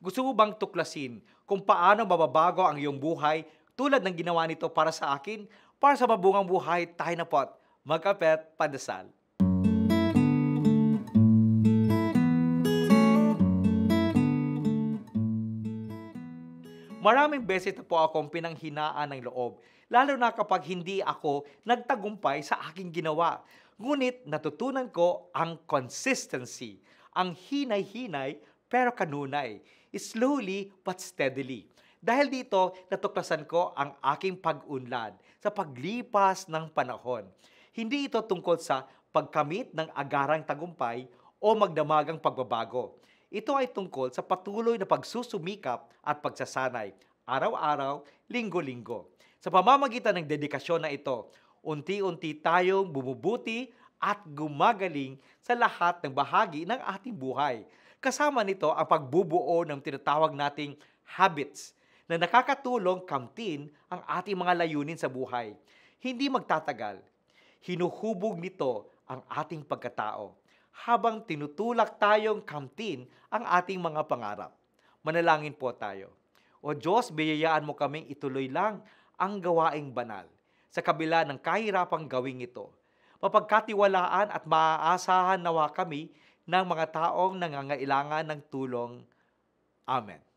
Gusto mo bang tuklasin kung paano mababago ang iyong buhay tulad ng ginawa nito para sa akin? Para sa mabungang buhay, tayo na po at magkapet padasal. Maraming beses na po akong pinanghinaan ng loob, lalo na kapag hindi ako nagtagumpay sa aking ginawa. Ngunit natutunan ko ang consistency, ang hinay-hinay pero kanunay. Slowly but steadily. Dahil dito, natuklasan ko ang aking pag-unlad sa paglipas ng panahon. Hindi ito tungkol sa pagkamit ng agarang tagumpay o magdamagang pagbabago. Ito ay tungkol sa patuloy na pagsusumikap at pagsasanay, araw-araw, linggo-linggo. Sa pamamagitan ng dedikasyon na ito, unti-unti tayong bumubuti at gumagaling sa lahat ng bahagi ng ating buhay. Kasama nito ang pagbubuo ng tinatawag nating habits na nakakatulong kamtin ang ating mga layunin sa buhay. Hindi magtatagal, hinuhubog nito ang ating pagkatao habang tinutulak tayong kamtin ang ating mga pangarap. Manalangin po tayo. O Diyos, biyayaan mo kaming ituloy lang ang gawaing banal sa kabila ng kahirapang gawing ito mapagkatiwalaan at maaasahan nawa kami ng mga taong nangangailangan ng tulong. Amen.